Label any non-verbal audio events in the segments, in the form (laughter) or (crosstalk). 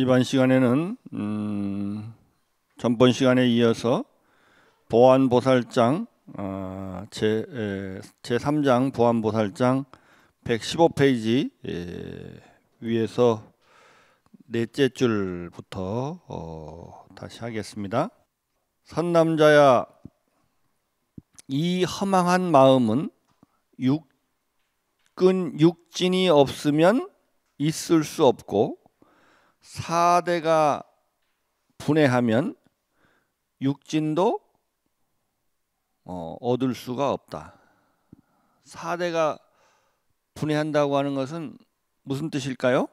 이번 시간에는 음, 전번 시간에 이어서 보안보살장 어, 제, 에, 제3장 보안보살장 115페이지 에, 예, 위에서 넷째 줄부터 어, 다시 하겠습니다. 선남자야 이 허망한 마음은 육근 육진이 없으면 있을 수 없고 4대가 분해하면 육진도 어, 얻을 수가 없다. 4대가 분해한다고 하는 것은 무슨 뜻일까요?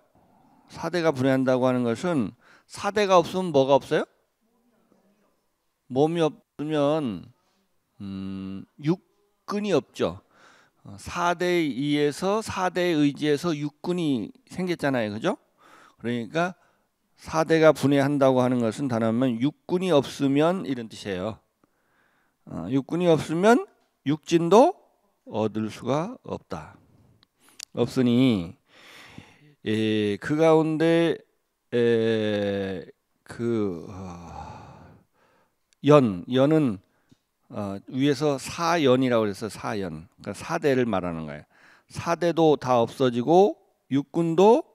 4대가 분해한다고 하는 것은 4대가 없으면 뭐가 없어요? 몸이 없으면 음, 육근이 없죠. 4대에 의해서 4대에 의지해서 육근이 생겼잖아요. 그죠? 그러니까 사대가 분해한다고 하는 것은 단어면 육군이 없으면 이런 뜻이에요. 어, 육군이 없으면 육진도 얻을 수가 없다. 없으니 예, 그 가운데 예, 그 어, 연, 연은 어, 위에서 사연이라고 그서 사연, 그러니까 사대를 말하는 거예요. 사대도 다 없어지고 육군도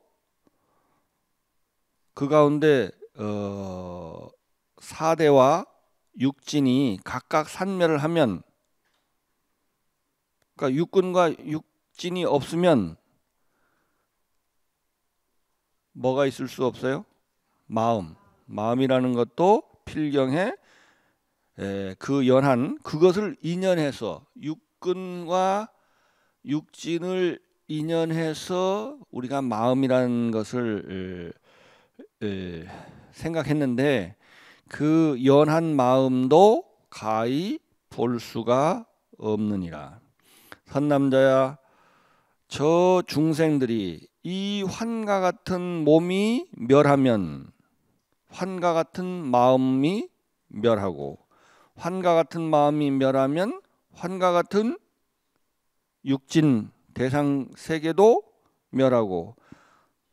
그 가운데 어, 사대와 육진이 각각 산멸을 하면 그러니까 육군과 육진이 없으면 뭐가 있을 수 없어요? 마음. 마음이라는 것도 필경에 에, 그 연한 그것을 인연해서 육근과 육진을 인연해서 우리가 마음이라는 것을 예. 생각했는데 그 연한 마음도 가히 볼 수가 없느니라. 선남자야, 저 중생들이 이 환과 같은 몸이 멸하면 환과 같은 마음이 멸하고 환과 같은 마음이 멸하면 환과 같은 육진 대상 세계도 멸하고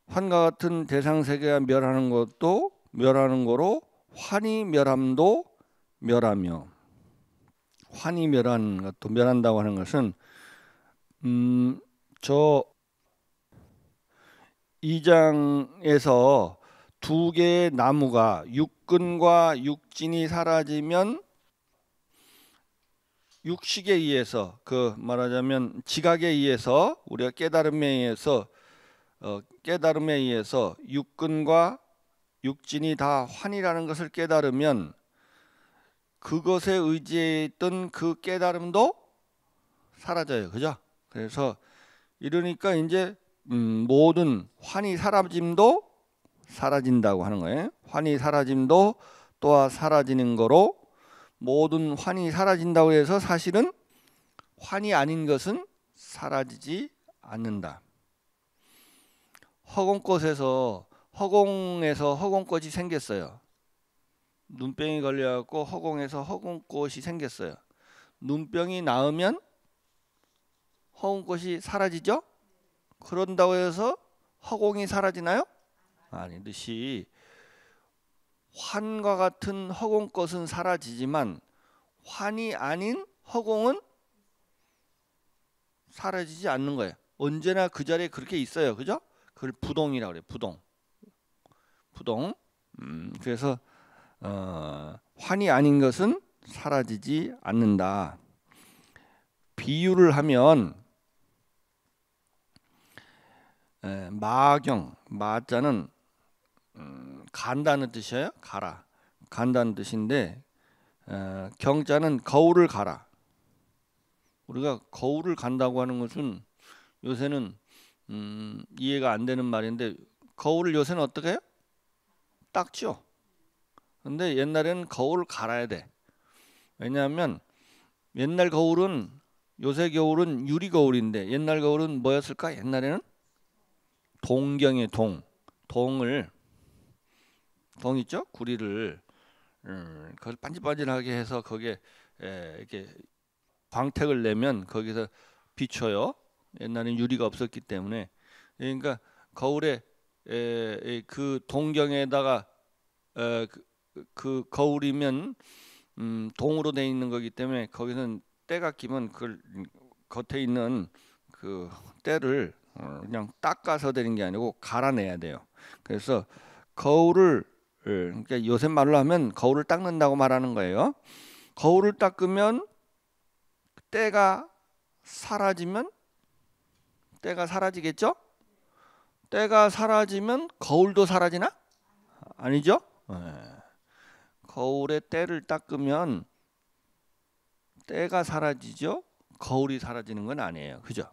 환과 같은 대상 세계가 멸하는 것도 멸하는 거로 환이 멸함도 멸하며 환이 멸한 것도 멸한다고 하는 것은 음, 저 2장에서 두 개의 나무가 육근과 육진이 사라지면 육식에 의해서 그 말하자면 지각에 의해서 우리가 깨달음에 의해서 어, 깨달음에 의해서 육근과 육진이 다 환이라는 것을 깨달으면 그것에 의지했던 그 깨달음도 사라져요. 그죠? 그래서 이러니까 이제 음, 모든 환이 사라짐도 사라진다고 하는 거예요. 환이 사라짐도 또한 사라지는 거로 모든 환이 사라진다고 해서 사실은 환이 아닌 것은 사라지지 않는다. 허공꽃에서 허공에서 허공꽃이 생겼어요. 눈병이 걸려갖고 허공에서 허공꽃이 생겼어요. 눈병이 나으면 허공꽃이 사라지죠? 그런다고 해서 허공이 사라지나요? 아니듯이 환과 같은 허공꽃은 사라지지만 환이 아닌 허공은 사라지지 않는 거예요. 언제나 그 자리에 그렇게 있어요. 그죠? 그걸 부동이라고 그래요. 부동. 부동. 음, 그래서 어, 환이 아닌 것은 사라지지 않는다. 비유를 하면 에, 마경 마자는 음, 간다는 뜻이에요. 가라 간다는 뜻인데 에, 어, 경자는 거울을 가라. 우리가 거울을 간다고 하는 것은 요새는 음, 이해가 안 되는 말인데 거울을 요새는 어떻게 해요? 닦죠. 근데 옛날에는 거울을 갈아야 돼. 왜냐하면 옛날 거울은 요새 거울은 유리 거울인데 옛날 거울은 뭐였을까? 옛날에는 동경의 동, 동을 동 있죠? 구리를 음, 그걸 반질반질하게 해서 거기에 에, 이렇게 광택을 내면 거기서 비춰요. 옛날엔 유리가 없었기 때문에 그러니까 거울에 에, 에, 그 동경에다가 에, 그, 그, 거울이면 음, 동으로 돼 있는 거기 때문에 거기는 때가 끼면 그 겉에 있는 그 때를 어, 그냥 닦아서 되는 게 아니고 갈아내야 돼요. 그래서 거울을 예, 그러니까 요새 말로 하면 거울을 닦는다고 말하는 거예요. 거울을 닦으면 때가 사라지면 때가 사라지겠죠? 때가 사라지면 거울도 사라지나? 아니죠? 네. 예. 거울의 때를 닦으면 때가 사라지죠. 거울이 사라지는 건 아니에요. 그죠?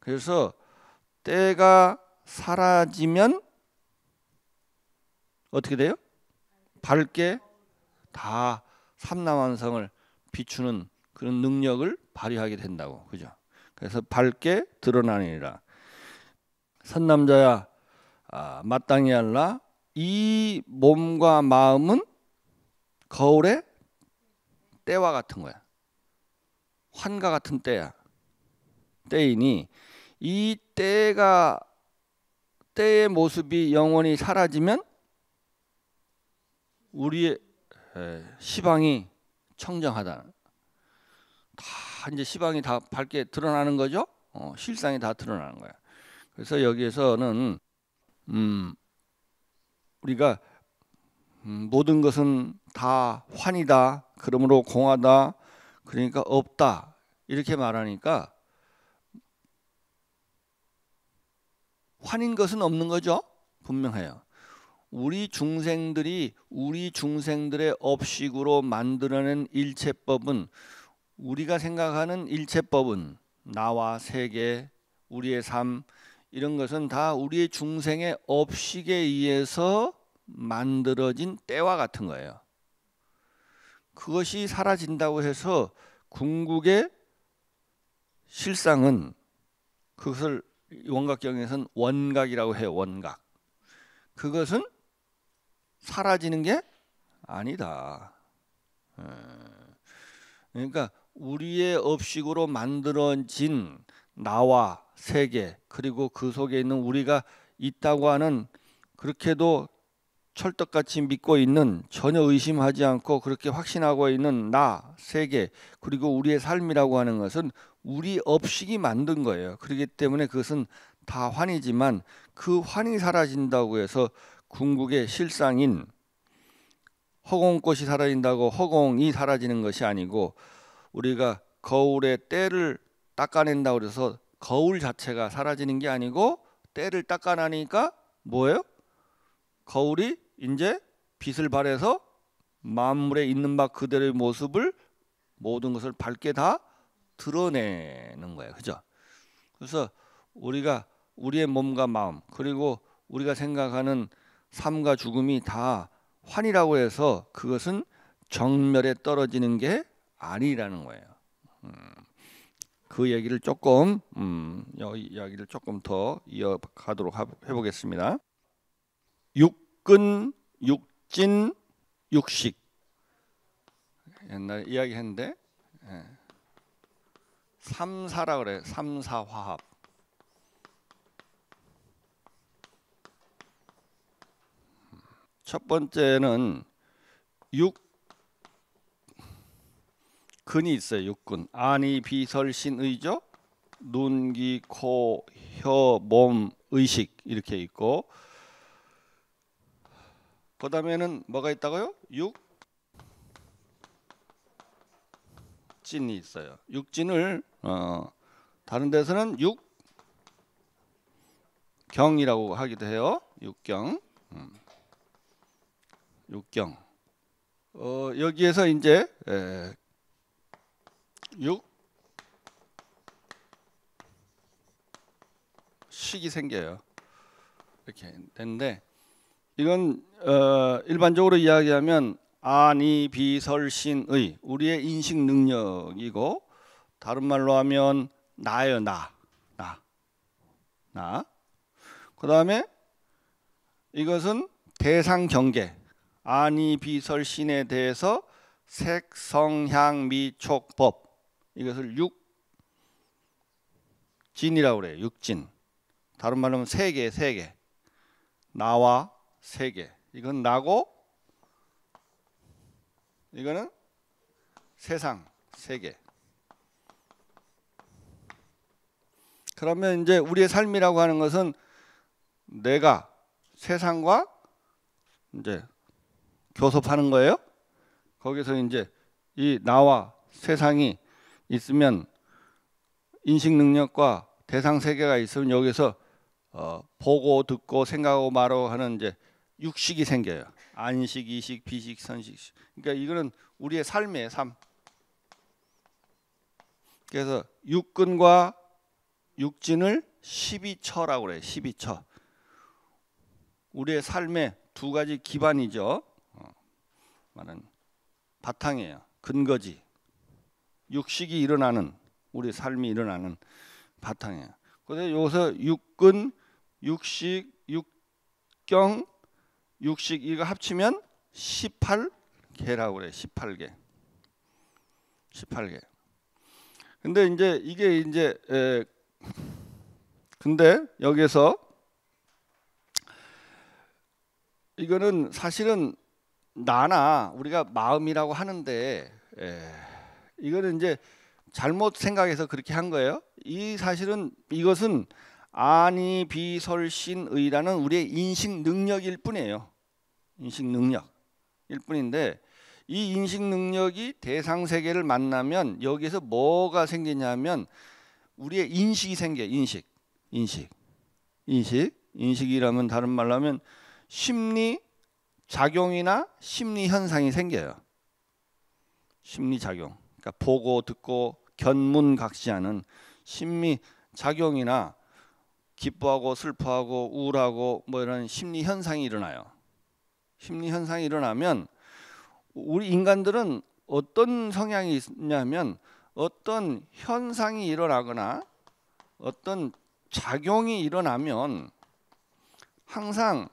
그래서 때가 사라지면 어떻게 돼요? 밝게 다 삼라만성을 비추는 그런 능력을 발휘하게 된다고. 그죠? 그래서 밝게 드러나니라. 선남자야 아, 마땅히 할라 이 몸과 마음은 거울의 때와 같은 거야. 환과 같은 때야. 때이니 이 때가 때의 모습이 영원히 사라지면 우리의 시방이 청정하다. 는다 이제 시방이 다 밝게 드러나는 거죠. 어, 실상이 다 드러나는 거야. 그래서 여기에서는 음, 우리가 음, 모든 것은 다 환이다. 그러므로 공하다. 그러니까 없다. 이렇게 말하니까 환인 것은 없는 거죠. 분명해요. 우리 중생들이 우리 중생들의 업식으로 만들어낸 일체법은 우리가 생각하는 일체법은 나와 세계, 우리의 삶 이런 것은 다 우리의 중생의 업식에 의해서 만들어진 때와 같은 거예요. 그것이 사라진다고 해서 궁극의 실상은 그것을 원각경에서는 원각이라고 해요. 원각. 그것은 사라지는 게 아니다. 예. 그러니까 우리의 업식으로 만들어진 나와 세계 그리고 그 속에 있는 우리가 있다고 하는 그렇게도 철떡같이 믿고 있는 전혀 의심하지 않고 그렇게 확신하고 있는 나 세계 그리고 우리의 삶이라고 하는 것은 우리 업식이 만든 거예요. 그렇기 때문에 그것은 다 환이지만 그 환이 사라진다고 해서 궁극의 실상인 허공꽃이 사라진다고 허공이 사라지는 것이 아니고 우리가 거울에 때를 닦아낸다 그래서 거울 자체가 사라지는 게 아니고 때를 닦아나니까 뭐예요? 거울이 이제 빛을 발해서 만물에 있는 바 그대로의 모습을 모든 것을 밝게 다 드러내는 거예요. 그죠? 그래서 우리가 우리의 몸과 마음 그리고 우리가 생각하는 삶과 죽음이 다 환이라고 해서 그것은 정멸에 떨어지는 게 아니라는 거예요. 음. 그 얘기를 조금 음, 이야기를 조금 더 이어가도록 해보겠습니다. 육근 육진 육식 옛날 이야기했는데 예. 삼사라 그래 삼사화합 첫 번째는 육 근이 있어요. 육근. 안이 비설신 의죠. 눈, 귀, 코, 혀, 몸, 의식 이렇게 있고 그 다음에는 뭐가 있다고요? 육진이 있어요. 육진을 어, 다른 데서는 육경이라고 하기도 해요. 육경. 음. 육경. 어, 여기에서 이제 에, 6 식이 생겨요. 이렇게 되는데 이건 어, 일반적으로 이야기하면 아니 비설신의 우리의 인식 능력이고 다른 말로 하면 나요 나. 나. 나. 그다음에 이것은 대상 경계 아니 비설신에 대해서 색성향 미촉법 이것을 육진이라고 그래요. 육진. 다른 말로 하면 세계세계 나와 세계 이건 나고 이거는 세상 세계 그러면 이제 우리의 삶이라고 하는 것은 내가 세상과 이제 교섭하는 거예요. 거기서 이제 이 나와 세상이 있으면 인식 능력과 대상 세계가 있으면 여기서 어, 보고 듣고 생각하고 말하고 하는 이제 육식이 생겨요. 안식, 이식, 비식, 선식. 그러니까 이거는 우리의 삶의 삶. 그래서 육근과 육진을 12처라고 그래요. 12처. 우리의 삶의 두 가지 기반이죠. 어, 말은 바탕이에요. 근거지. 육식이 일어나는 우리 삶이 일어나는 바탕이에요. 그래서 여기서 육근, 육식, 육경, 육식 이거 합치면 18개라고 그래. 18개. 18개. 근데 이제 이게 이제 에, 근데 여기에서 이거는 사실은 나나 우리가 마음이라고 하는데 에, 이거는 이제 잘못 생각해서 그렇게 한 거예요. 이 사실은 이것은 아니 비설신의라는 우리의 인식 능력일 뿐이에요. 인식 능력일 뿐인데 이 인식 능력이 대상 세계를 만나면 여기에서 뭐가 생기냐면 우리의 인식이 생겨 인식 인식 인식 인식이라면 다른 말로 하면 심리 작용이나 심리 현상이 생겨요. 심리 작용. 그러니까 보고 듣고 견문각시하는 심미 작용이나 기뻐하고 슬퍼하고 우울하고 뭐 이런 심리 현상이 일어나요. 심리 현상이 일어나면 우리 인간들은 어떤 성향이 있냐면 어떤 현상이 일어나거나 어떤 작용이 일어나면 항상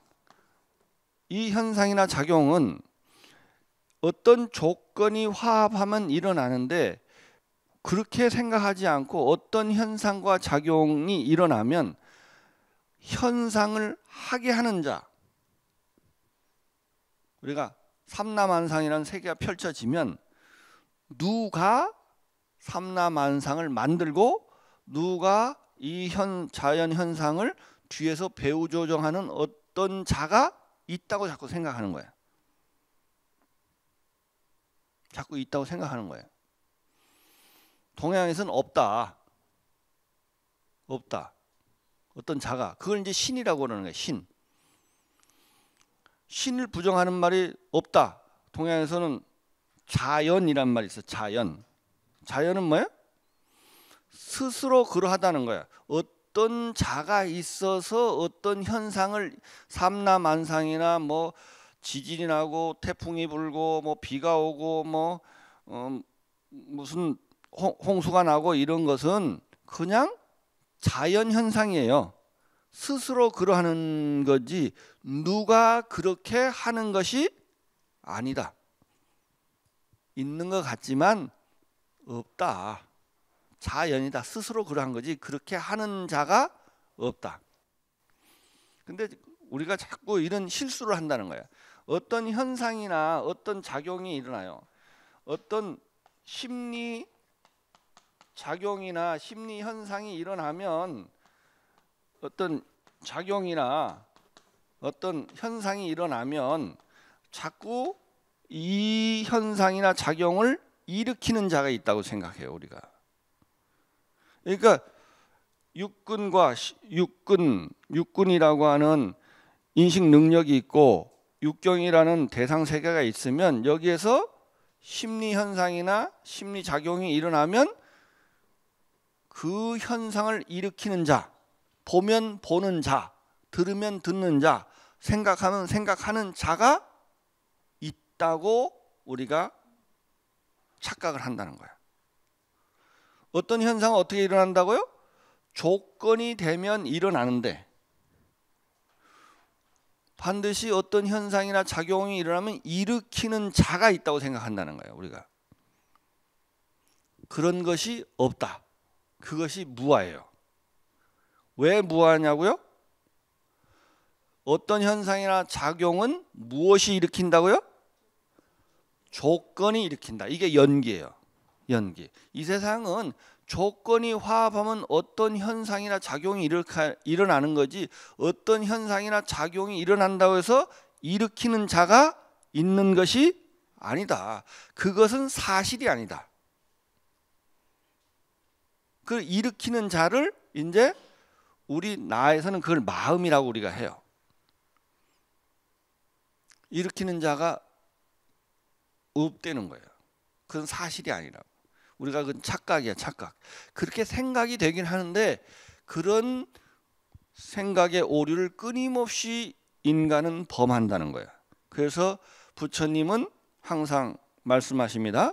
이 현상이나 작용은 어떤 조건이 화합하면 일어나는데 그렇게 생각하지 않고 어떤 현상과 작용이 일어나면 현상을 하게 하는 자 우리가 삼라만상이라는 세계가 펼쳐지면 누가 삼라만상을 만들고 누가 이 현, 자연 현상을 뒤에서 배우 조정하는 어떤 자가 있다고 자꾸 생각하는 거예요. 자꾸 있다고 생각하는 거예요. 동양에서는 없다. 없다. 어떤 자가 그걸 이제 신이라고 그러는 거예요. 신. 신을 부정하는 말이 없다. 동양에서는 자연이란 말이 있어. 자연. 자연은 뭐예요? 스스로 그러하다는 거야. 어떤 자가 있어서 어떤 현상을 삼라만상이나 뭐 지진이 나고 태풍이 불고 뭐 비가 오고 뭐 어, 무슨 홍수가 나고 이런 것은 그냥 자연 현상이에요. 스스로 그러하는 거지 누가 그렇게 하는 것이 아니다. 있는 것 같지만 없다. 자연이다. 스스로 그러한 거지 그렇게 하는 자가 없다. 근데 우리가 자꾸 이런 실수를 한다는 거예요 어떤 현상이나 어떤 작용이 일어나요. 어떤 심리 작용이나 심리 현상이 일어나면 어떤 작용이나 어떤 현상이 일어나면 자꾸 이 현상이나 작용을 일으키는 자가 있다고 생각해요 우리가. 그러니까 육군과 육군 육군이라고 하는 인식 능력이 있고 육경이라는 대상 세계가 있으면 여기에서 심리 현상이나 심리 작용이 일어나면 그 현상을 일으키는 자, 보면 보는 자, 들으면 듣는 자, 생각하면 생각하는 자가 있다고 우리가 착각을 한다는 거야. 어떤 현상은 어떻게 일어난다고요? 조건이 되면 일어나는데 반드시 어떤 현상이나 작용이 일어나면 일으키는 자가 있다고 생각한다는 거예요. 우리가 그런 것이 없다. 그것이 무아예요. 왜 무아냐고요? 어떤 현상이나 작용은 무엇이 일으킨다고요? 조건이 일으킨다. 이게 연기예요. 연기. 이 세상은 조건이 화합하면 어떤 현상이나 작용이 일어나는 거지 어떤 현상이나 작용이 일어난다고 해서 일으키는 자가 있는 것이 아니다. 그것은 사실이 아니다. 그 일으키는 자를 이제 우리 나에서는 그걸 마음이라고 우리가 해요. 일으키는 자가 없대는 거예요. 그건 사실이 아니라고. 우리가 그 착각이야 착각 그렇게 생각이 되긴 하는데 그런 생각의 오류를 끊임없이 인간은 범한다는 거야 그래서 부처님은 항상 말씀하십니다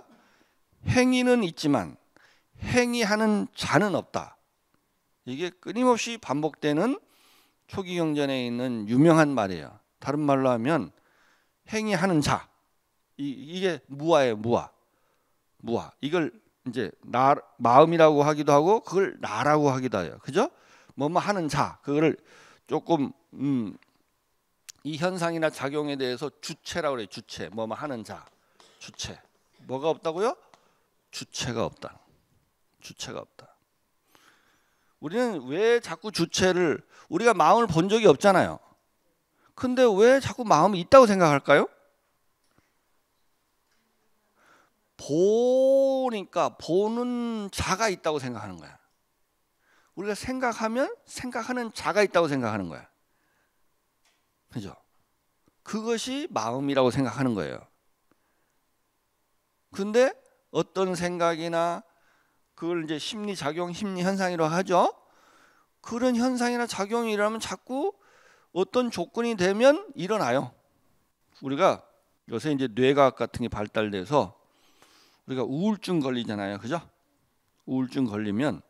행위는 있지만 행위하는 자는 없다 이게 끊임없이 반복되는 초기 경전에 있는 유명한 말이에요 다른 말로 하면 행위하는 자 이, 게 무아예요 무아 무아 이걸 이제 나 마음이라고 하기도 하고 그걸 나라고 하기도 해요. 그죠? 뭐 뭐 하는 자 그거를 조금 음, 이 현상이나 작용에 대해서 주체라고 그래요. 주체 뭐뭐 하는 자 주체 뭐가 없다고요? 주체가 없다. 주체가 없다. 우리는 왜 자꾸 주체를 우리가 마음을 본 적이 없잖아요. 근데 왜 자꾸 마음이 있다고 생각할까요? 보니까 보는 자가 있다고 생각하는 거야. 우리가 생각하면 생각하는 자가 있다고 생각하는 거야. 그죠? 그것이 마음이라고 생각하는 거예요. 근데 어떤 생각이나 그걸 이제 심리 작용, 심리 현상이라고 하죠. 그런 현상이나 작용이 일어나면 자꾸 어떤 조건이 되면 일어나요. 우리가 요새 이제 뇌과학 같은 게 발달돼서 우리가 우울증 걸리잖아요. 그죠? 우울증 걸리면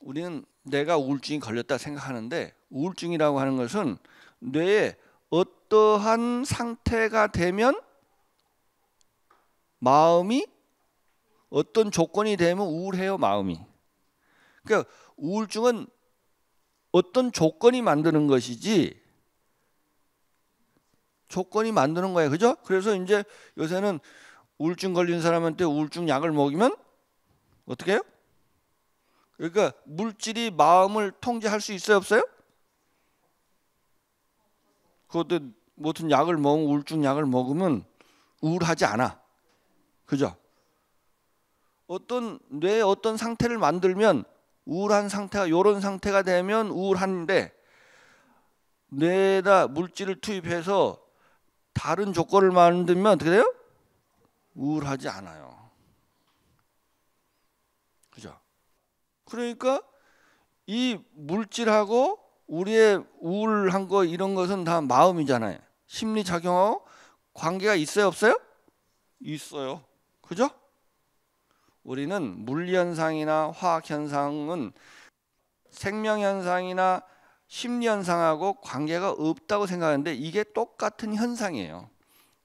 우리는 내가 우울증이 걸렸다 생각하는데 우울증이라고 하는 것은 뇌에 어떠한 상태가 되면 마음이 어떤 조건이 되면 우울해요, 마음이. 그러니까 우울증은 어떤 조건이 만드는 것이지 조건이 만드는 거예요. 그죠? 그래서 이제 요새는 우울증 걸린 사람한테 우울증 약을 먹이면 어떻게 해요? 그러니까 물질이 마음을 통제할 수 있어요 없어요? 그것도 무슨 약을 먹으면 우울증 약을 먹으면 우울하지 않아 그죠? 어떤 뇌의 어떤 상태를 만들면 우울한 상태가 요런 상태가 되면 우울한데 뇌에다 물질을 투입해서 다른 조건을 만들면 어떻게 돼요? 우울하지 않아요. 그죠? 그러니까 이 물질하고 우리의 우울한 거 이런 것은 다 마음이잖아요. 심리 작용하고 관계가 있어요, 없어요? 있어요. 그죠? 우리는 물리 현상이나 화학 현상은 생명 현상이나 심리 현상하고 관계가 없다고 생각하는데 이게 똑같은 현상이에요.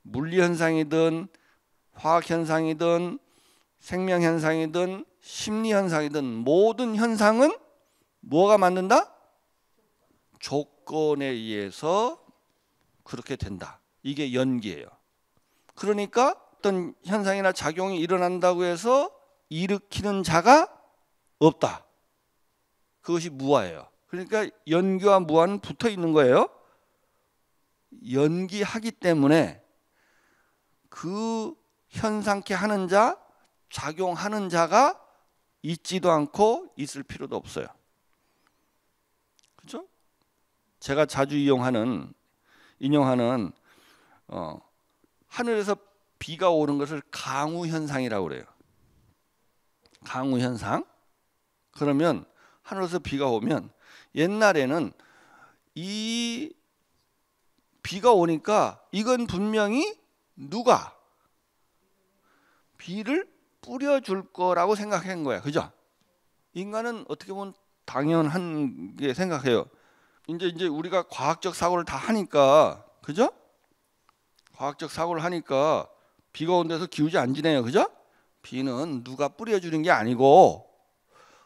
물리 현상이든 화학 현상이든 생명 현상이든 심리 현상이든 모든 현상은 뭐가 만든다? 조건에 의해서 그렇게 된다. 이게 연기예요. 그러니까 어떤 현상이나 작용이 일어난다고 해서 일으키는 자가 없다. 그것이 무화예요. 그러니까 연기와 무화는 붙어 있는 거예요. 연기하기 때문에 그 현상케 하는 자, 작용하는 자가 있지도 않고 있을 필요도 없어요. 그죠 제가 자주 이용하는 인용하는 어, 하늘에서 비가 오는 것을 강우 현상이라고 그래요. 강우 현상. 그러면 하늘에서 비가 오면 옛날에는 이 비가 오니까 이건 분명히 누가 비를 뿌려줄 거라고 생각한 거야. 그죠? 인간은 어떻게 보면 당연한 게 생각해요. 이제 이제 우리가 과학적 사고를 다 하니까 그죠? 과학적 사고를 하니까 비가 온 데서 기우지 안 지네요. 그죠? 비는 누가 뿌려 주는 게 아니고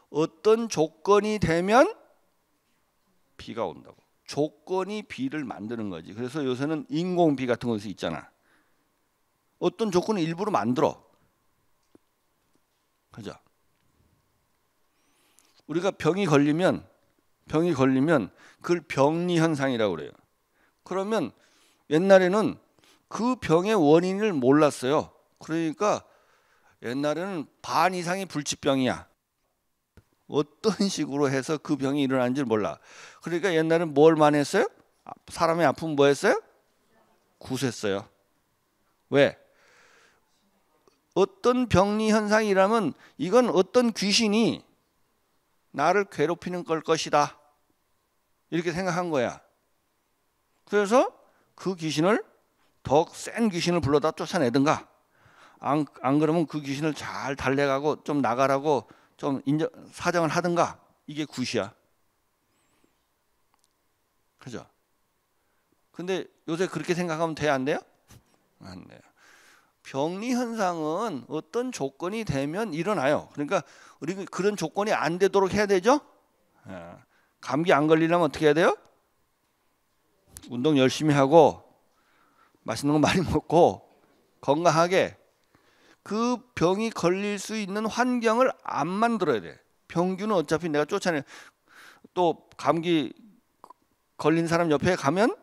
어떤 조건이 되면 비가 온다고. 조건이 비를 만드는 거지. 그래서 요새는 인공비 같은 것이 있잖아. 어떤 조건을 일부러 만들어. 그죠? 우리가 병이 걸리면 병이 걸리면 그걸 병리 현상이라고 그래요. 그러면 옛날에는 그 병의 원인을 몰랐어요. 그러니까 옛날에는 반 이상이 불치병이야. 어떤 식으로 해서 그 병이 일어난 줄 몰라. 그러니까 옛날엔 뭘만 했어요? 사람의 아픔 뭐 했어요? 구했어요. 왜? 어떤 병리 현상이라면 이건 어떤 귀신이 나를 괴롭히는 걸 것이다. 이렇게 생각한 거야. 그래서 그 귀신을 더 센 귀신을 불러다 쫓아내든가 안, 안 그러면 그 귀신을 잘 달래가고 좀 나가라고 좀 인정, 사정을 하든가 이게 굿이야. 그죠? 근데 요새 그렇게 생각하면 돼 안 돼요? 안 돼요. 병리 현상은 어떤 조건이 되면 일어나요. 그러니까 우리 그런 조건이 안 되도록 해야 되죠. 예. 감기 안 걸리려면 어떻게 해야 돼요? 운동 열심히 하고 맛있는 거 많이 (laughs) 먹고 건강하게 그 병이 걸릴 수 있는 환경을 안 만들어야 돼. 병균은 어차피 내가 쫓아내. 또 감기 걸린 사람 옆에 가면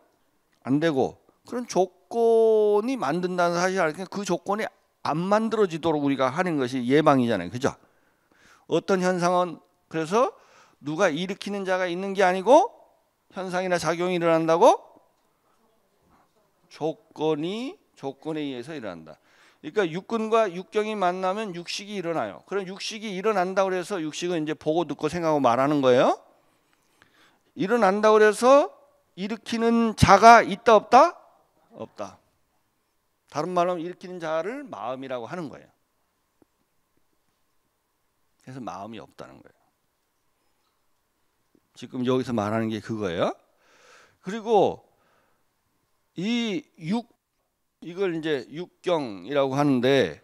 안 되고 그런 조건 조건이 만든다는 사실 을 알게 그 조건이 안 만들어지도록 우리가 하는 것이 예방이잖아요. 그죠? 어떤 현상은 그래서 누가 일으키는 자가 있는 게 아니고 현상이나 작용이 일어난다고 조건이 조건에 의해서 일어난다. 그러니까 육군과 육경이 만나면 육식이 일어나요. 그럼 육식이 일어난다 고해서 육식은 이제 보고 듣고 생각하고 말하는 거예요. 일어난다 고해서 일으키는 자가 있다 없다? 없다. 다른 말로 일으키는 자를 마음이라고 하는 거예요. 그래서 마음이 없다는 거예요. 지금 여기서 말하는 게 그거예요. 그리고 이 육 이걸 이제 육경이라고 하는데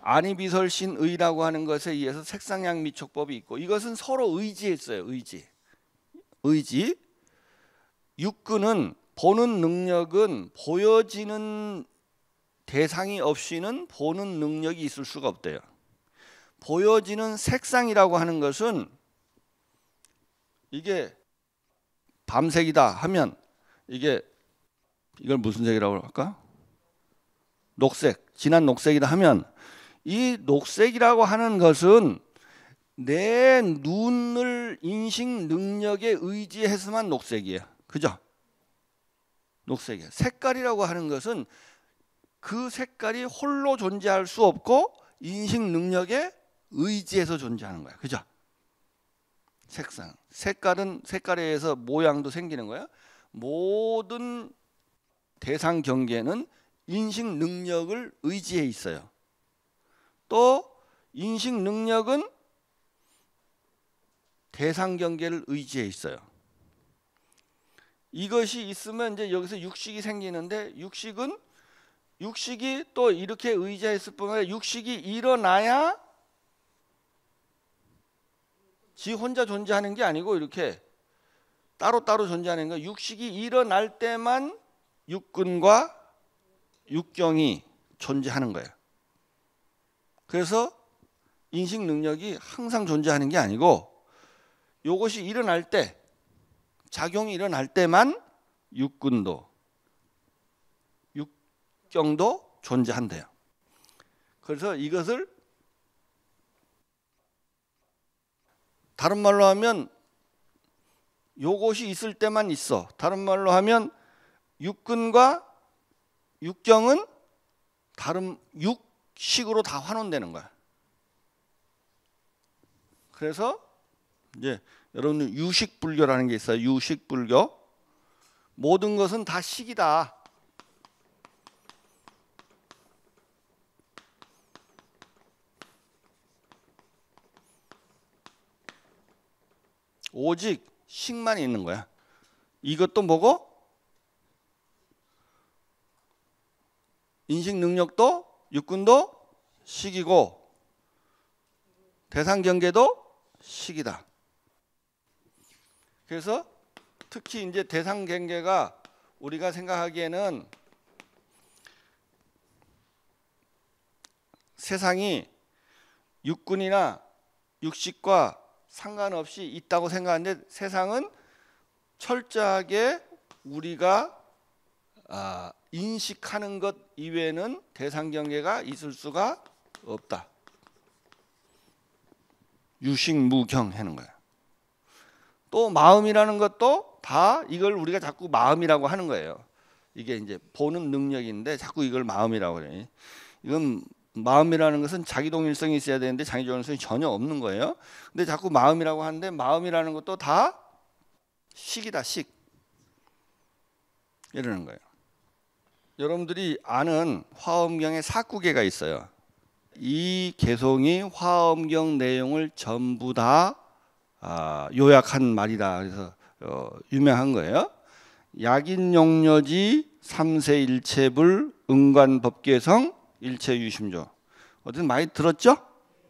안이비설신의라고 하는 것에 의해서 색상향 미촉법이 있고 이것은 서로 의지했어요. 의지. 의지. 육근은 보는 능력은 보여지는 대상이 없이는 보는 능력이 있을 수가 없대요. 보여지는 색상이라고 하는 것은 이게 밤색이다 하면 이게 이걸 무슨 색이라고 할까? 녹색, 진한 녹색이다 하면 이 녹색이라고 하는 것은 내 눈을 인식 능력에 의지해서만 녹색이에요. 그죠? 녹색이에 색깔이라고 하는 것은 그 색깔이 홀로 존재할 수 없고 인식 능력에 의지해서 존재하는 거야. 그죠? 색상. 색깔은 색깔에 의해서 모양도 생기는 거야. 모든 대상 경계는 인식 능력을 의지해 있어요. 또 인식 능력은 대상 경계를 의지해 있어요. 이것이 있으면 이제 여기서 육식이 생기는데 육식은 육식이 또 이렇게 의자했을 뿐 아니라 육식이 일어나야 지 혼자 존재하는 게 아니고 이렇게 따로따로 존재하는 거 육식이 일어날 때만 육근과 육경이 존재하는 거예요. 그래서 인식 능력이 항상 존재하는 게 아니고 이것이 일어날 때 작용이 일어날 때만 육군도 육경도 존재한대요. 그래서 이것을 다른 말로 하면 요것이 있을 때만 있어. 다른 말로 하면 육근과 육경은 다른 육식으로 다 환원되는 거야. 그래서 이제 여러분 유식 불교라는 게 있어요. 유식 불교. 모든 것은 다 식이다. 오직 식만 있는 거야. 이것도 뭐고? 인식 능력도 육군도 식이고 대상 경계도 식이다. 그래서 특히 이제 대상 경계가 우리가 생각하기에는 세상이 육군이나 육식과 상관없이 있다고 생각하는데 세상은 철저하게 우리가 아, 인식하는 것 이외에는 대상 경계가 있을 수가 없다. 유식무경하는 거야. 또 마음이라는 것도 다 이걸 우리가 자꾸 마음이라고 하는 거예요. 이게 이제 보는 능력인데 자꾸 이걸 마음이라고 그래 이건 마음이라는 것은 자기 동일성이 있어야 되는데 자기 동일성이 전혀 없는 거예요. 근데 자꾸 마음이라고 하는데 마음이라는 것도 다 식이다 식 이러는 거예요. 여러분들이 아는 화엄경에 사구개가 있어요. 이 개송이 화엄경 내용을 전부 다 아, 요약한 말이다. 그래서 어, 유명한 거예요. 약인 용료지 삼세 일체불 응관 법계성 일체 유심조. 어쨌든 많이 들었죠?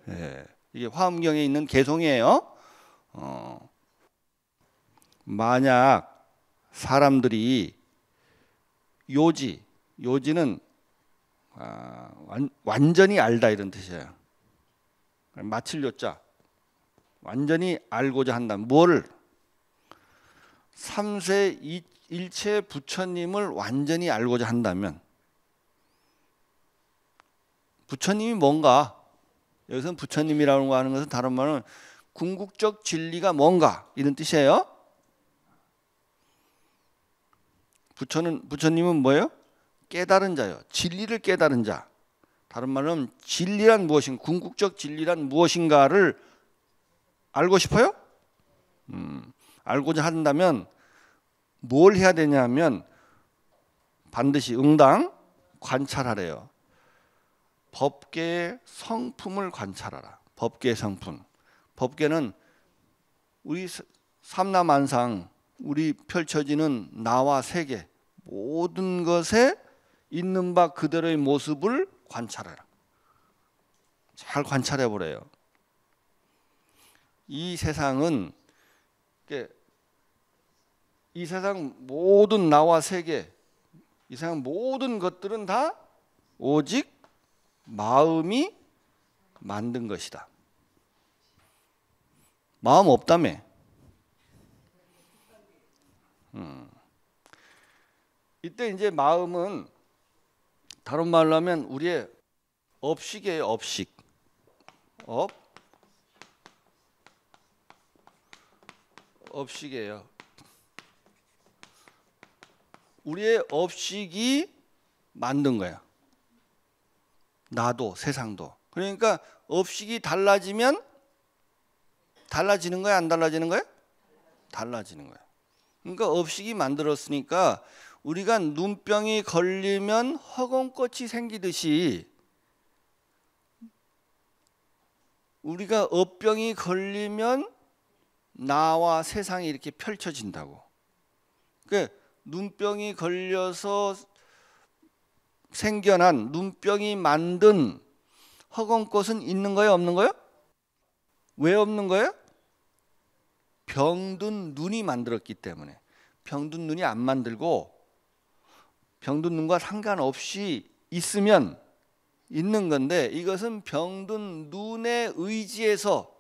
네. 이게 화엄경에 있는 개성이에요. 어, 만약 사람들이 요지, 요지는 아, 완, 완전히 알다 이런 뜻이에요. 마칠 요자. 완전히 알고자 한다. 뭐를? 삼세 일체 부처님을 완전히 알고자 한다면 부처님이 뭔가 여기서 부처님이라고 하는 것은 다른 말은 궁극적 진리가 뭔가 이런 뜻이에요. 부처는 부처님은 뭐예요? 깨달은 자요. 진리를 깨달은 자. 다른 말은 진리란 무엇인가, 궁극적 진리란 무엇인가를 알고 싶어요? 음, 알고자 한다면 뭘 해야 되냐면 반드시 응당 관찰하래요. 법계의 성품을 관찰하라. 법계의 성품. 법계는 우리 삼남만상 우리 펼쳐지는 나와 세계 모든 것에 있는 바 그대로의 모습을 관찰해라. 잘 관찰해 보래요. 이 세상은 이 세상 모든 나와 세계 이 세상 모든 것들은 다 오직 마음이 만든 것이다. 마음 없다며. 음. 이때 이제 마음은 다른 말로 하면 우리의 업식이에요. 업식. 업 업식이에요. 우리의 업식이 만든 거야. 나도 세상도. 그러니까 업식이 달라지면 달라지는 거야, 안 달라지는 거야? 달라지는 거야. 그러니까 업식이 만들었으니까 우리가 눈병이 걸리면 허공꽃이 생기듯이 우리가 업병이 걸리면 나와 세상이 이렇게 펼쳐진다고. 그러니까 눈병이 걸려서 생겨난 눈병이 만든 허공꽃은 있는 거예요, 없는 거예요? 왜 없는 거예요? 병든 눈이 만들었기 때문에 병든 눈이 안 만들고 병든 눈과 상관없이 있으면 있는 건데 이것은 병든 눈의 의지에서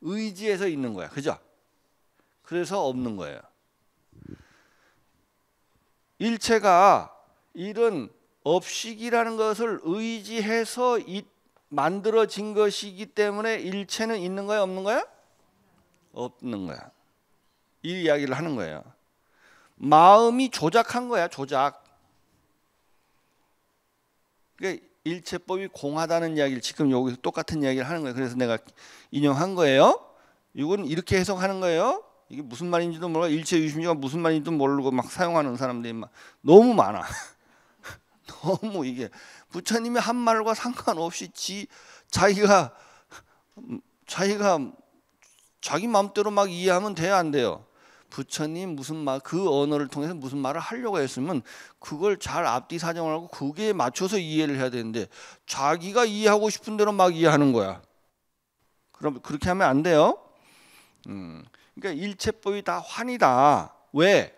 의지해서 있는 거야. 그죠? 그래서 없는 거예요. 일체가 이런 업식이라는 것을 의지해서 이, 만들어진 것이기 때문에 일체는 있는 거야, 없는 거야? 없는 거야. 이 이야기를 하는 거예요. 마음이 조작한 거야, 조작. 그러니까 일체법이 공하다는 이야기를 지금 여기서 똑같은 이야기를 하는 거예요. 그래서 내가 인용한 거예요. 이건 이렇게 해석하는 거예요. 이게 무슨 말인지도 모르고 일체 유심이가 무슨 말인지도 모르고 막 사용하는 사람들이 막 너무 많아. (laughs) 너무 이게 부처님이 한 말과 상관없이 지 자기가 자기가 자기 마음대로 막 이해하면 돼요안 돼요. 부처님 무슨 말 그 언어를 통해서 무슨 말을 하려고 했으면 그걸 잘 앞뒤 사정을 하고 그게 맞춰서 이해를 해야 되는데 자기가 이해하고 싶은 대로 막 이해하는 거야. 그럼 그렇게 하면 안 돼요. 음, 그러니까 일체법이 다 환이다. 왜?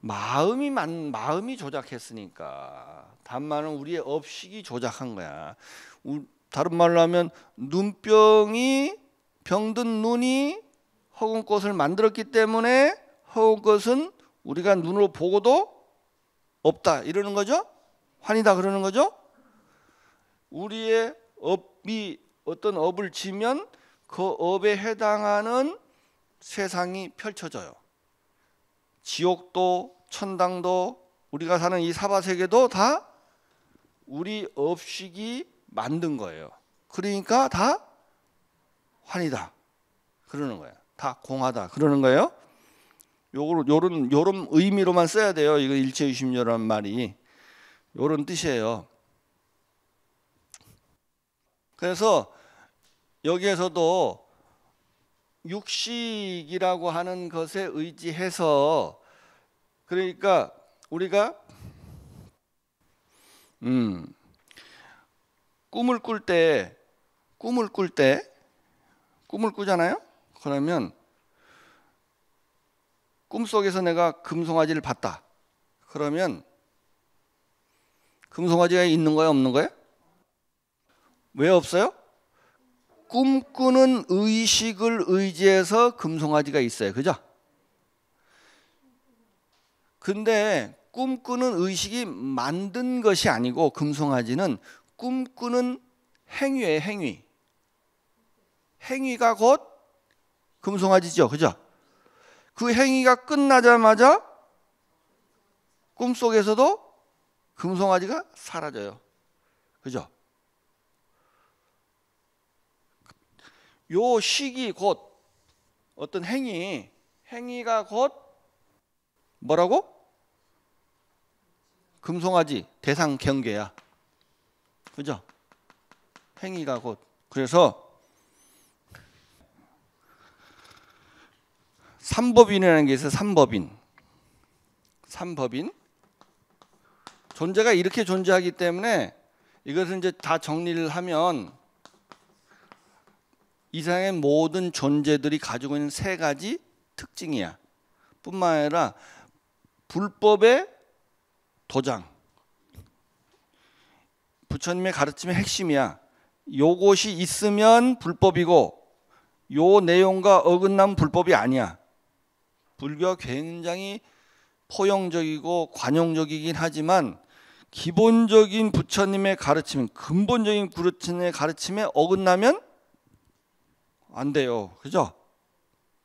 마음이 만 마음이 조작했으니까 단말은 우리의 업식이 조작한 거야. 우, 다른 말로 하면 눈병이 병든 눈이 허공 것을 만들었기 때문에 허공 것은 우리가 눈으로 보고도 없다 이러는 거죠. 환이다 그러는 거죠. 우리의 업이 어떤 업을 지면 그 업에 해당하는 세상이 펼쳐져요. 지옥도 천당도 우리가 사는 이 사바 세계도 다 우리 업식이 만든 거예요. 그러니까 다 환이다 그러는 거예요. 다 공하다 그러는 거예요. 요거 요런 요런 의미로만 써야 돼요. 이거 일체 유심료라는 말이 요런 뜻이에요. 그래서 여기에서도 육식이라고 하는 것에 의지해서 그러니까 우리가 음 꿈을 꿀 때 꿈을 꿀 때 꿈을 꾸잖아요. 그러면 꿈속에서 내가 금송아지를 봤다. 그러면 금송아지가 있는 거야 없는 거야? 왜 없어요? 꿈꾸는 의식을 의지해서 금송아지가 있어요. 그죠? 근데 꿈꾸는 의식이 만든 것이 아니고 금송아지는 꿈꾸는 행위의 행위. 행위가 곧 금송아지죠. 그죠? 그 행위가 끝나자마자 꿈속에서도 금송아지가 사라져요. 그죠? 요 시기 곧 어떤 행위, 행위가 곧 뭐라고? 금송아지 대상 경계야. 그죠? 행위가 곧. 그래서 삼법인이라는 게 있어요. 삼법인. 삼법인. 존재가 이렇게 존재하기 때문에 이것은 이제 다 정리를 하면 이상의 모든 존재들이 가지고 있는 세 가지 특징이야. 뿐만 아니라 불법의 도장. 부처님의 가르침의 핵심이야. 요것이 있으면 불법이고 요 내용과 어긋나면 불법이 아니야. 불교가 굉장히 포용적이고 관용적이긴 하지만 기본적인 부처님의 가르침, 근본적인 부르친의 가르침에 어긋나면 안 돼요. 그죠?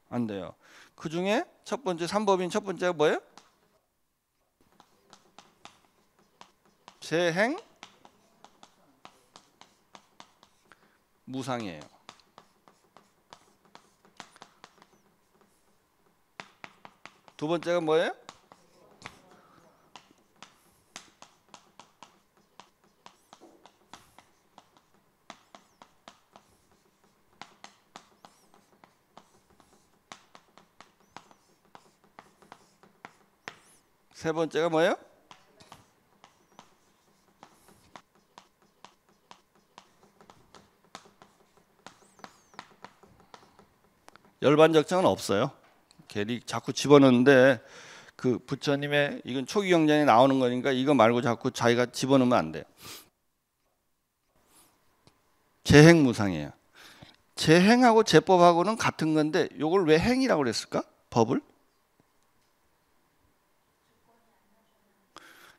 안 돼요. 그 중에 첫 번째 삼법인 첫 번째가 뭐예요? 재행 무상이에요. 두 번째가 뭐예요? 세 번째가 뭐예요? 열반 적정은 없어요. 이렇 자꾸 집어넣는데 그 부처님의 이건 초기 경전에 나오는 거니까 이거 말고 자꾸 자기가 집어넣으면 안 돼요. 재행무상이에요. 재행하고 재법하고는 같은 건데 이걸 왜 행이라고 그랬을까? 법을?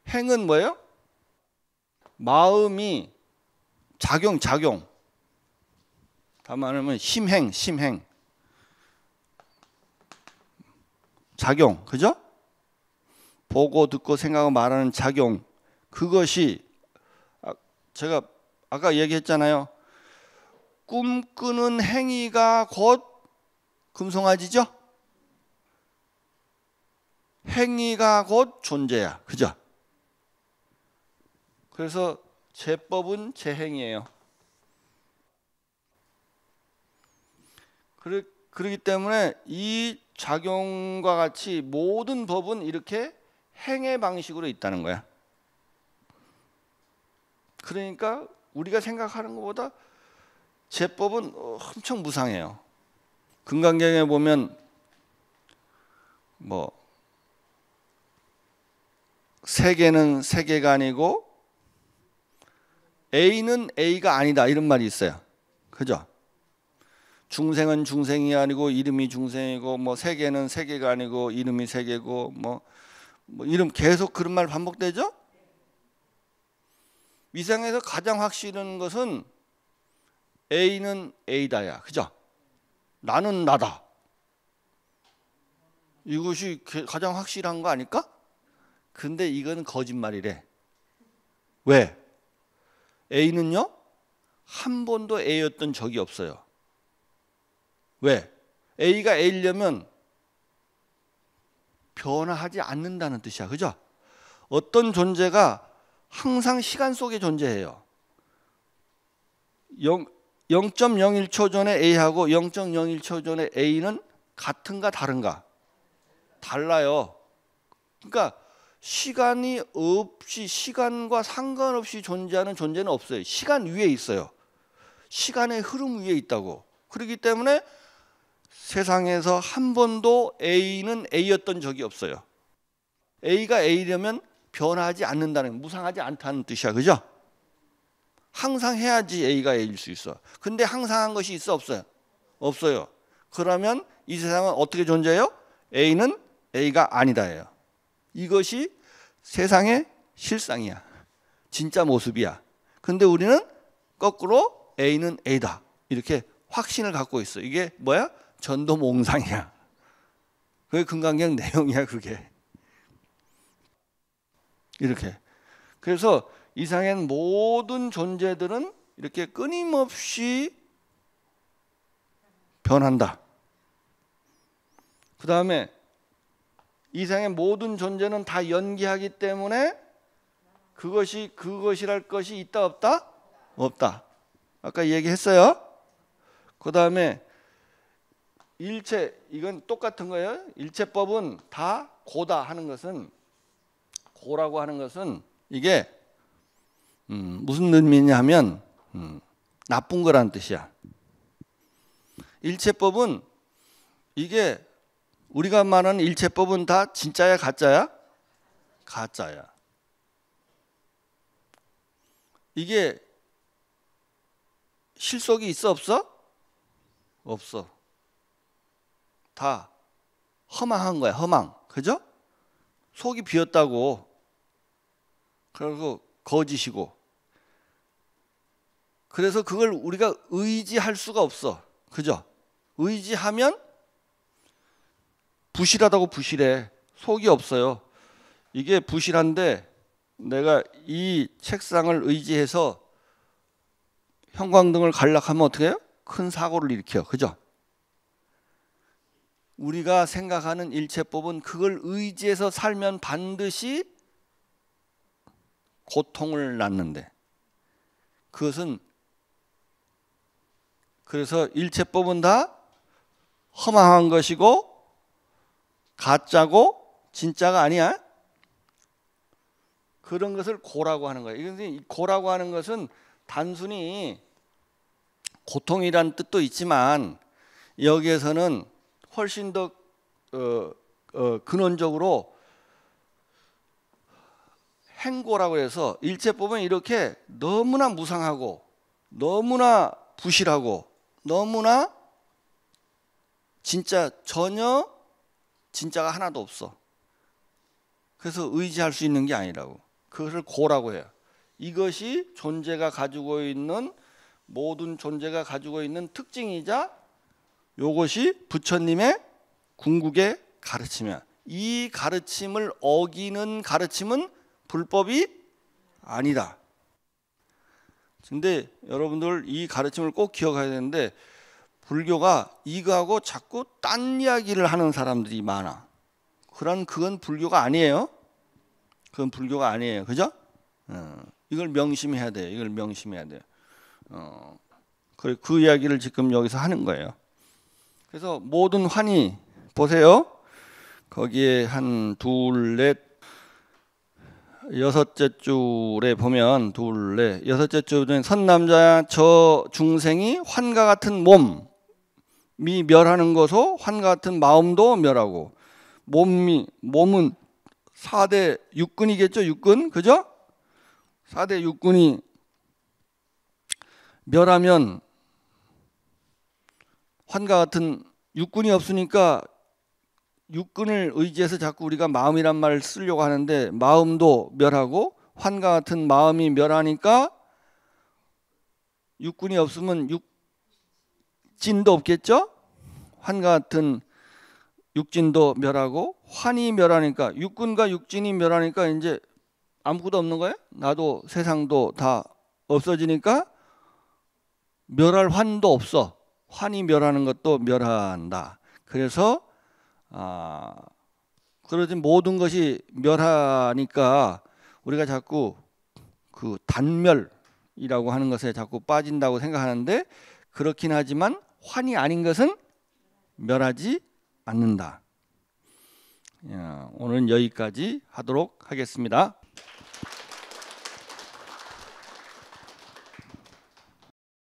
행은 뭐예요? 마음이 작용 작용. 다말하면 심행 심행. 작용, 그죠? 보고 듣고 생각하고 말하는 작용 그것이 아, 제가 아까 얘기했잖아요. 꿈꾸는 행위가 곧 금송아지죠? 행위가 곧 존재야. 그죠? 그래서 제법은 제행이에요. 그러, 그렇기 때문에 이 작용과 같이 모든 법은 이렇게 행의 방식으로 있다는 거야. 그러니까 우리가 생각하는 것보다 제법은 엄청 무상해요. 금강경에 보면 뭐 세계는 세계가 아니고 A는 A가 아니다 이런 말이 있어요. 그죠? 중생은 중생이 아니고 이름이 중생이고 뭐 세계는 세계가 아니고 이름이 세계고 뭐, 뭐 이름 계속 그런 말 반복되죠? 위 세상에서 가장 확실한 것은 A는 A다야. 그죠? 나는 나다. 이것이 가장 확실한 거 아닐까? 근데 이건 거짓말이래. 왜? A는요? 한 번도 A였던 적이 없어요. 왜? A가 A려면 변화하지 않는다는 뜻이야. 그죠? 어떤 존재가 항상 시간 속에 존재해요. 0, 0.01초 전에 A하고 0.01초 전에 A는 같은가 다른가? 달라요. 그러니까 시간이 없이 시간과 상관없이 존재하는 존재는 없어요. 시간 위에 있어요. 시간의 흐름 위에 있다고. 그렇기 때문에 세상에서 한 번도 A는 A였던 적이 없어요. A가 A라면 변하지 않는다는 무상하지 않다는 뜻이야. 그죠? 항상 해야지 A가 A일 수 있어. 근데 항상 한 것이 있어 없어요? 없어요. 그러면 이 세상은 어떻게 존재해요? A는 A가 아니다예요. 이것이 세상의 실상이야. 진짜 모습이야. 근데 우리는 거꾸로 A는 A다. 이렇게 확신을 갖고 있어. 이게 뭐야? 전도 몽상이야. 그게 금강경 내용이야, 그게. 이렇게. 그래서 이상한 모든 존재들은 이렇게 끊임없이 변한다. 그 다음에 이상의 모든 존재는 다 연기하기 때문에 그것이 그것이랄 것이 있다 없다 없다. 아까 얘기했어요. 그 다음에 일체 이건 똑같은 거예요. 일체법은 다 고다 하는 것은 고라고 하는 것은 이게 음, 무슨 의미냐 면 음, 나쁜 거란 뜻이야. 일체법은 이게 우리가 말하는 일체법은 다 진짜야 가짜야? 가짜야. 이게 실속이 있어 없어? 없어. 다 허망한 거야. 허망. 그죠? 속이 비었다고. 그리고 거짓이고. 그래서 그걸 우리가 의지할 수가 없어. 그죠? 의지하면 부실하다고 부실해. 속이 없어요. 이게 부실한데 내가 이 책상을 의지해서 형광등을 갈락하면 어떻게 해요? 큰 사고를 일으켜. 그죠? 우리가 생각하는 일체법은 그걸 의지해서 살면 반드시 고통을 낳는데 그것은 그래서 일체법은 다 허망한 것이고 가짜고 진짜가 아니야. 그런 것을 고라고 하는 거예요. 고라고 하는 것은 단순히 고통이란 뜻도 있지만 여기에서는 훨씬 더 어, 어, 근원적으로 행고라고 해서 일체법은 이렇게 너무나 무상하고 너무나 부실하고 너무나 진짜 전혀 진짜가 하나도 없어. 그래서 의지할 수 있는 게 아니라고. 그것을 고라고 해요. 이것이 존재가 가지고 있는 모든 존재가 가지고 있는 특징이자 요것이 부처님의 궁극의 가르침이야. 이 가르침을 어기는 가르침은 불법이 아니다. 근데 여러분들 이 가르침을 꼭 기억해야 되는데 불교가 이거하고 자꾸 딴 이야기를 하는 사람들이 많아. 그런 그건 불교가 아니에요. 그건 불교가 아니에요. 그죠? 어, 이걸 명심해야 돼요. 이걸 명심해야 돼요. 어, 그, 그 이야기를 지금 여기서 하는 거예요. 그래서 모든 환희 보세요. 거기에 한 둘, 넷, 여섯째 줄에 보면 둘, 넷, 여섯째 줄은 선남자 저 중생이 환과 같은 몸이 멸하는 것으로 환과 같은 마음도 멸하고 몸이 몸은 4대 육근이겠죠 육근 그죠? 4대 육근이 멸하면 환과 같은 육군이 없으니까 육군을 의지해서 자꾸 우리가 마음이란 말을 쓰려고 하는데 마음도 멸하고 환과 같은 마음이 멸하니까 육군이 없으면 육진도 없겠죠? 환과 같은 육진도 멸하고 환이 멸하니까 육군과 육진이 멸하니까 이제 아무것도 없는 거예요? 나도 세상도 다 없어지니까 멸할 환도 없어. 환히 멸하는 것도 멸한다. 그래서 아 그러지 모든 것이 멸하니까 우리가 자꾸 그 단멸이라고 하는 것에 자꾸 빠진다고 생각하는데 그렇긴 하지만 환이 아닌 것은 멸하지 않는다. 예, 오늘은 여기까지 하도록 하겠습니다.